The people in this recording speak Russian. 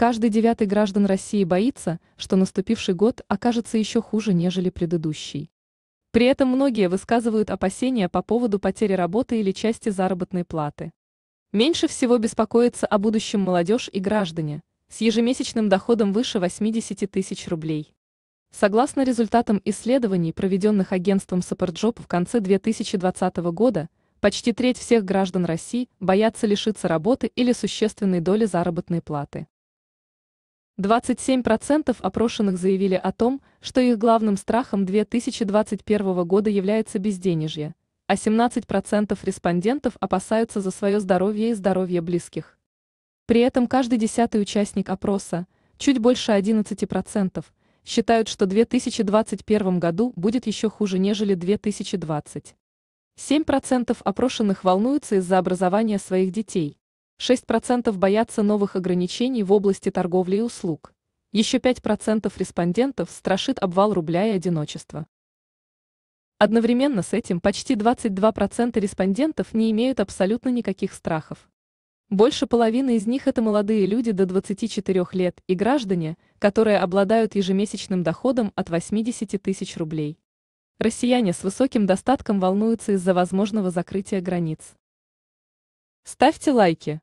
Каждый девятый граждан России боится, что наступивший год окажется еще хуже, нежели предыдущий. При этом многие высказывают опасения по поводу потери работы или части заработной платы. Меньше всего беспокоится о будущем молодежь и граждане с ежемесячным доходом выше 80 тысяч рублей. Согласно результатам исследований, проведенных агентством Суперджоп в конце 2020 года, почти треть всех граждан России боятся лишиться работы или существенной доли заработной платы. 27% опрошенных заявили о том, что их главным страхом 2021 года является безденежье, а 17% респондентов опасаются за свое здоровье и здоровье близких. При этом каждый десятый участник опроса, чуть больше 11%, считают, что в 2021 году будет еще хуже, нежели 2020. 7% опрошенных волнуются из-за образования своих детей, 6% боятся новых ограничений в области торговли и услуг. Еще 5% респондентов страшит обвал рубля и одиночество. Одновременно с этим почти 22% респондентов не имеют абсолютно никаких страхов. Больше половины из них это молодые люди до 24 лет и граждане, которые обладают ежемесячным доходом от 80 тысяч рублей. Россияне с высоким достатком волнуются из-за возможного закрытия границ. Ставьте лайки.